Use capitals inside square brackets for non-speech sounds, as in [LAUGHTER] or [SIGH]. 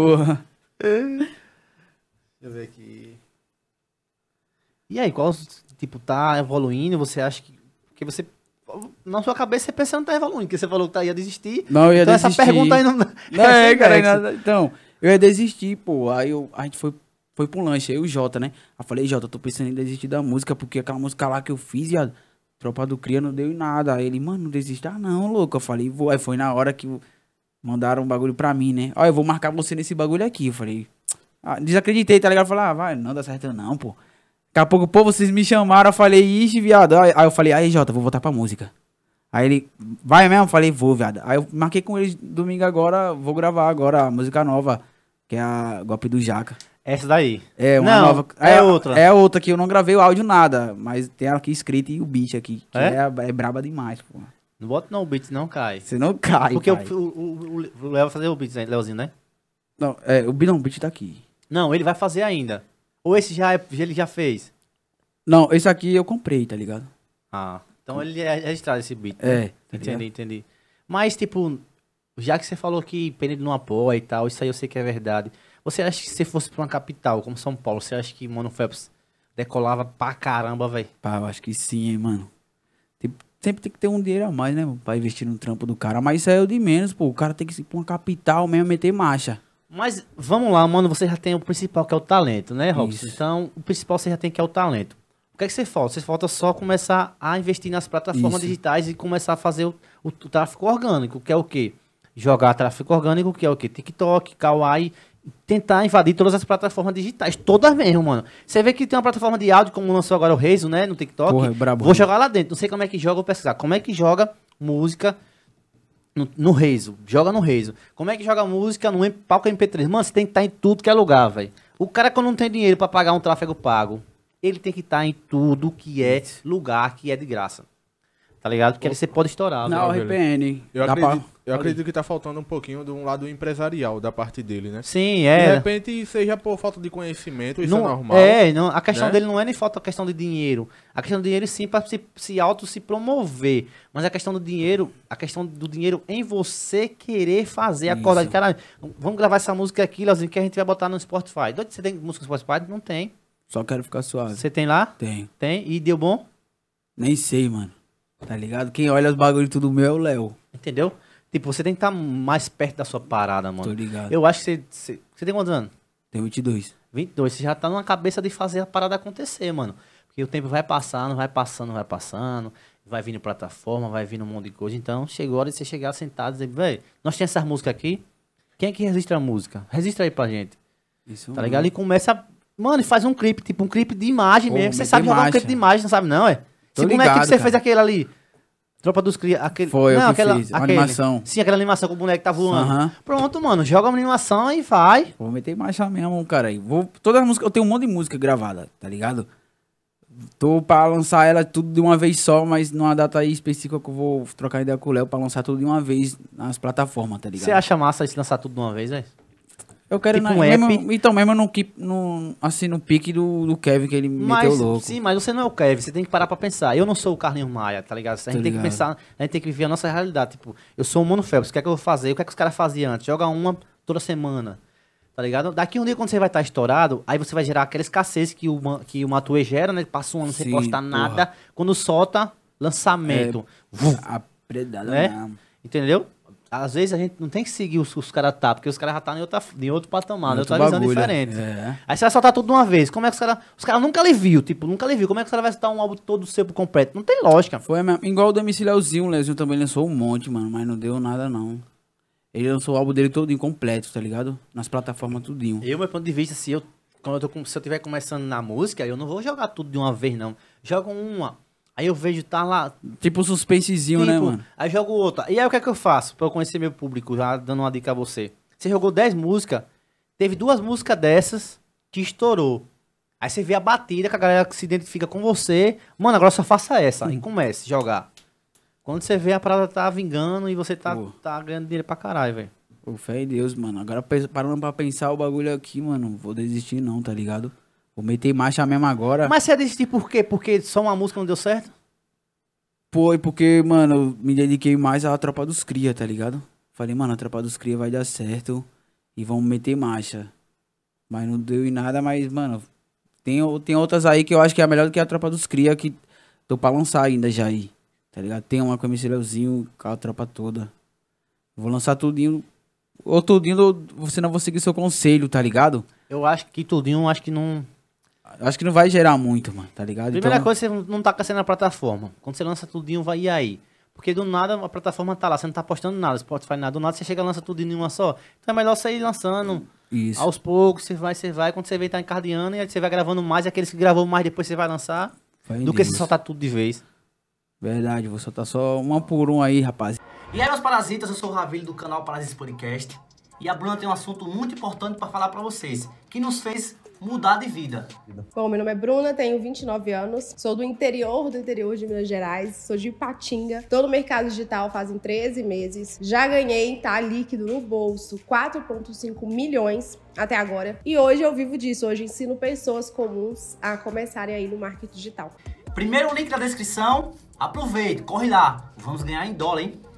Porra. Deixa eu ver aqui. E aí, qual, tipo, tá evoluindo? Você acha que. Porque você. Na sua cabeça você pensa que não tá evoluindo, porque você falou que tá, ia desistir. Não, eu ia então desistir. Então essa pergunta aí não. Não, é, [LAUGHS] cara, é aí nada... então. Eu ia desistir, pô. Aí eu, a gente foi, foi pro lanche, aí o Jota, né? Aí falei, Jota, eu tô pensando em desistir da música, porque aquela música lá que eu fiz, e a tropa do Cria não deu em nada. Aí ele, mano, não desista, ah, não, louco. Eu falei, vou. Aí foi na hora que. Eu, Mandaram um bagulho pra mim, né? Ó, eu vou marcar você nesse bagulho aqui. Eu falei, ah, desacreditei, tá ligado? Eu falei, ah, vai, não dá certo não, pô. Daqui a pouco, pô, vocês me chamaram. Eu falei, ixi, viado. Aí eu falei, aí, Jota, vou voltar pra música. Aí ele, vai mesmo? Eu falei, vou, viado. Aí eu marquei com eles domingo agora, vou gravar agora a música nova, que é a Golpe do Jaca. Essa daí. É, uma não, nova. É, é, outra. É outra que eu não gravei o áudio nada, mas tem ela aqui escrita e o beat aqui. Que é? É, é braba demais, pô. Não bota não, o beat não cai. Você não cai, Porque pai. o, o, o, o Léo vai fazer o beat né? Leozinho, né? Não, é, o, não, o beat tá aqui. Não, ele vai fazer ainda. Ou esse já é, ele já fez? Não, esse aqui eu comprei, tá ligado? Ah, então ele é registrado esse beat. Né? É. Tá entendi, entendi. Mas, tipo, já que você falou que Penedo não apoia e tal, isso aí eu sei que é verdade. Você acha que se fosse pra uma capital como São Paulo, você acha que Mano Phelps decolava pra caramba, velho? Pá, eu acho que sim, hein, mano sempre tem que ter um dinheiro a mais, né, mano, pra investir no trampo do cara. Mas isso é o de menos, pô. O cara tem que se pôr uma capital mesmo, meter marcha. Mas vamos lá, mano, você já tem o principal que é o talento, né, Robson? Então, o principal você já tem que é o talento. O que é que você falta? Você falta só começar a investir nas plataformas isso. digitais e começar a fazer o, o, o, tráfico orgânico, que é o quê? Jogar tráfico orgânico, que é o quê? TikTok, Kawaii tentar invadir todas as plataformas digitais, todas mesmo, mano. Você vê que tem uma plataforma de áudio, como lançou agora o Rezo, né, no TikTok. Porra, é brabo, vou jogar lá dentro, não sei como é que joga, vou pesquisar. Como é que joga música no, no Rezo? Joga no Rezo. Como é que joga música no palco MP3? Mano, você tem que estar tá em tudo que é lugar, velho. O cara quando não tem dinheiro para pagar um tráfego pago, ele tem que estar tá em tudo que é lugar que é de graça. Tá ligado? Porque Opa. ele você pode estourar. não RPN. Eu acredito, eu acredito que tá faltando um pouquinho de um lado empresarial da parte dele, né? Sim, é. De repente seja por falta de conhecimento, isso é não, é normal. É, não, a questão né? dele não é nem falta a questão de dinheiro. A questão do dinheiro sim para se, se auto se promover, mas a questão do dinheiro, a questão do dinheiro em você querer fazer a de cara, vamos gravar essa música aqui, Leozinho, que a gente vai botar no Spotify. Você tem música no Spotify? Não tem. Só quero ficar suave. Você tem lá? Tem. Tem? E deu bom? Nem sei, mano. Tá ligado? Quem olha os bagulhos tudo meu é o Léo. Entendeu? Tipo, você tem que estar tá mais perto da sua parada, mano. Tô ligado. Eu acho que você. Você, tem quantos anos? Tenho 22. 22. Você já tá numa cabeça de fazer a parada acontecer, mano. Porque o tempo vai passando, vai passando, vai passando. Vai vindo plataforma, vai vindo um monte de coisa. Então, chegou a hora de você chegar sentado e dizer, velho, nós temos essas músicas aqui. Quem é que registra a música? Registra aí pra gente. Isso. Tá ligado? E começa. Mano, e faz um clipe, tipo um clipe de imagem Pô, mesmo. Você sabe imagem. jogar um clipe de imagem, não sabe, não, é? Tô Se tipo, ligado, como é que você cara. fez aquele ali? Tropa dos Cria, aquele. Foi, não, eu aquela, fiz. Aquele. animação. Sim, aquela animação com o boneco que tá voando. Pronto, mano, joga uma animação e vai. Vou meter marcha mesmo, cara. Aí. Vou, todas as músicas, eu tenho um monte de música gravada, tá ligado? Tô pra lançar ela tudo de uma vez só, mas numa data aí específica que eu vou trocar ideia com o Léo pra lançar tudo de uma vez nas plataformas, tá ligado? Você acha massa se lançar tudo de uma vez, velho? Eu quero tipo na, um mesmo, Então, mesmo no, no, assim, no pique do, do Kevin que ele mas, meteu louco. Sim, mas você não é o Kevin, você tem que parar pra pensar. Eu não sou o Carlinhos Maia, tá ligado? A gente tá tem ligado. que pensar, a gente tem que viver a nossa realidade. Tipo, eu sou o Mono Phelps, o que é que eu vou fazer? O que é que os caras faziam antes? Joga uma toda semana, tá ligado? Daqui um dia, quando você vai estar tá estourado, aí você vai gerar aquela escassez que o, que o Matue gera, né? Passa um ano sem postar nada. Quando solta, lançamento. É, a predada né? Entendeu? às vezes a gente não tem que seguir os, os caras tá, porque os caras já tá em, outra, em outro patamar, né? em outra visão diferente. É. Aí você vai soltar tudo de uma vez. Como é que os caras. Os caras nunca lhe viu, tipo, nunca lhe viu. Como é que os caras vai soltar um álbum todo seu por completo? Não tem lógica. Foi mesmo. Igual o do MC Leozinho, o Leozinho também lançou um monte, mano, mas não deu nada, não. Ele lançou o álbum dele todo incompleto, tá ligado? Nas plataformas tudinho. Eu, meu ponto de vista, se eu. Quando eu tô, se eu tiver começando na música, eu não vou jogar tudo de uma vez, não. Jogo uma Aí eu vejo, tá lá. Tipo um suspensezinho, né, tipo, né, mano? Aí jogo outra. E aí o que é que eu faço pra eu conhecer meu público, já dando uma dica a você? Você jogou 10 músicas, teve duas músicas dessas que estourou. Aí você vê a batida que a galera que se identifica com você. Mano, agora só faça essa. Hum. E comece a jogar. Quando você vê a parada tá vingando e você tá, tá ganhando dinheiro pra caralho, velho. Pô, fé em Deus, mano. Agora parando pra pensar o bagulho aqui, mano. Vou desistir não, tá ligado? Vou meter marcha é mesmo agora. Mas você desistir tipo, por quê? Porque só uma música não deu certo? Foi porque, mano, eu me dediquei mais à Tropa dos Cria, tá ligado? Falei, mano, a Tropa dos Cria vai dar certo e vamos meter marcha. Mas não deu em nada, mas, mano, tem, tem outras aí que eu acho que é melhor do que a Tropa dos Cria, que tô pra lançar ainda já aí, tá ligado? Tem uma com o MC Leozinho, com a tropa toda. Vou lançar tudinho, ou tudinho, você não vou seguir seu conselho, tá ligado? Eu acho que tudinho, acho que não... Eu acho que não vai gerar muito, mano, tá ligado? Primeira então... coisa, você não tá caçando na plataforma. Quando você lança tudinho, vai e aí? Porque do nada a plataforma tá lá, você não tá postando nada, Spotify nada, do nada você chega e lança tudo em uma só. Então é melhor você ir lançando Isso. aos poucos, você vai, você vai, quando você vem tá encardeando, e aí você vai gravando mais, e aqueles que gravou mais depois você vai lançar, vai do que você soltar tudo de vez. Verdade, vou soltar só uma por um aí, rapaz. E aí, meus parasitas, eu sou o Ravilho do canal Parasitas Podcast, e a Bruna tem um assunto muito importante para falar para vocês, que nos fez mudar de vida. Bom, meu nome é Bruna, tenho 29 anos, sou do interior do interior de Minas Gerais, sou de Ipatinga, tô no mercado digital fazem 13 meses, já ganhei, tá, líquido no bolso, 4,5 milhões até agora, e hoje eu vivo disso, hoje ensino pessoas comuns a começarem aí no marketing digital. Primeiro link na descrição, aproveite, corre lá, vamos ganhar em dólar, hein?